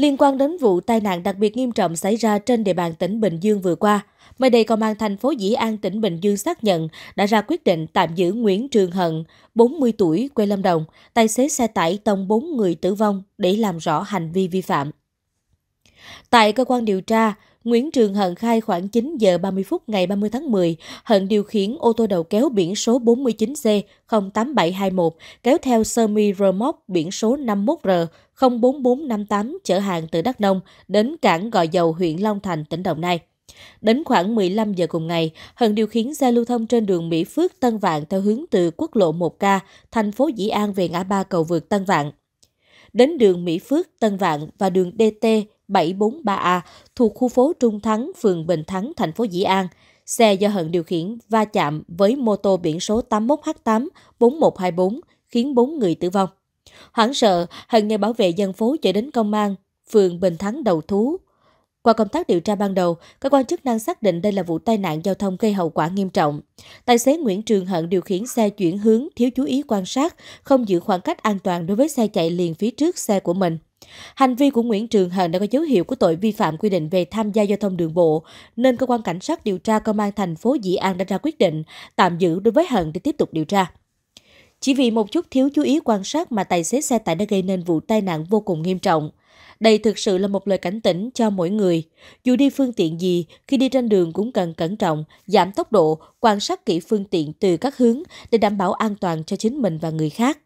Liên quan đến vụ tai nạn đặc biệt nghiêm trọng xảy ra trên địa bàn tỉnh Bình Dương vừa qua, mới đây Công an thành phố Dĩ An tỉnh Bình Dương xác nhận đã ra quyết định tạm giữ Nguyễn Trường Hận, 40 tuổi, quê Lâm Đồng, tài xế xe tải tông 4 người tử vong để làm rõ hành vi vi phạm. Tại cơ quan điều tra, Nguyễn Trường Hận khai khoảng 9 giờ 30 phút ngày 30 tháng 10, Hận điều khiển ô tô đầu kéo biển số 49C 08721 kéo theo semi remote biển số 51R 04458 chở hàng từ Đắk Nông đến cảng Gò Dầu, huyện Long Thành, tỉnh Đồng Nai. Đến khoảng 15 giờ cùng ngày, Hận điều khiển xe lưu thông trên đường Mỹ Phước Tân Vạn theo hướng từ quốc lộ 1K, thành phố Dĩ An về ngã ba cầu vượt Tân Vạn đến đường Mỹ Phước, Tân Vạn và đường DT 743A thuộc khu phố Trung Thắng, phường Bình Thắng, thành phố Dĩ An. Xe do Hận điều khiển va chạm với mô tô biển số 81H84124 khiến 4 người tử vong. Hoảng sợ, Hận nhờ bảo vệ dân phố chạy đến công an, phường Bình Thắng đầu thú. Qua công tác điều tra ban đầu, cơ quan chức năng xác định đây là vụ tai nạn giao thông gây hậu quả nghiêm trọng. Tài xế Nguyễn Trường Hận điều khiển xe chuyển hướng thiếu chú ý quan sát, không giữ khoảng cách an toàn đối với xe chạy liền phía trước xe của mình. Hành vi của Nguyễn Trường Hận đã có dấu hiệu của tội vi phạm quy định về tham gia giao thông đường bộ, nên cơ quan cảnh sát điều tra công an thành phố Dĩ An đã ra quyết định tạm giữ đối với Hận để tiếp tục điều tra. Chỉ vì một chút thiếu chú ý quan sát mà tài xế xe tải đã gây nên vụ tai nạn vô cùng nghiêm trọng. Đây thực sự là một lời cảnh tỉnh cho mỗi người. Dù đi phương tiện gì, khi đi trên đường cũng cần cẩn trọng, giảm tốc độ, quan sát kỹ phương tiện từ các hướng để đảm bảo an toàn cho chính mình và người khác.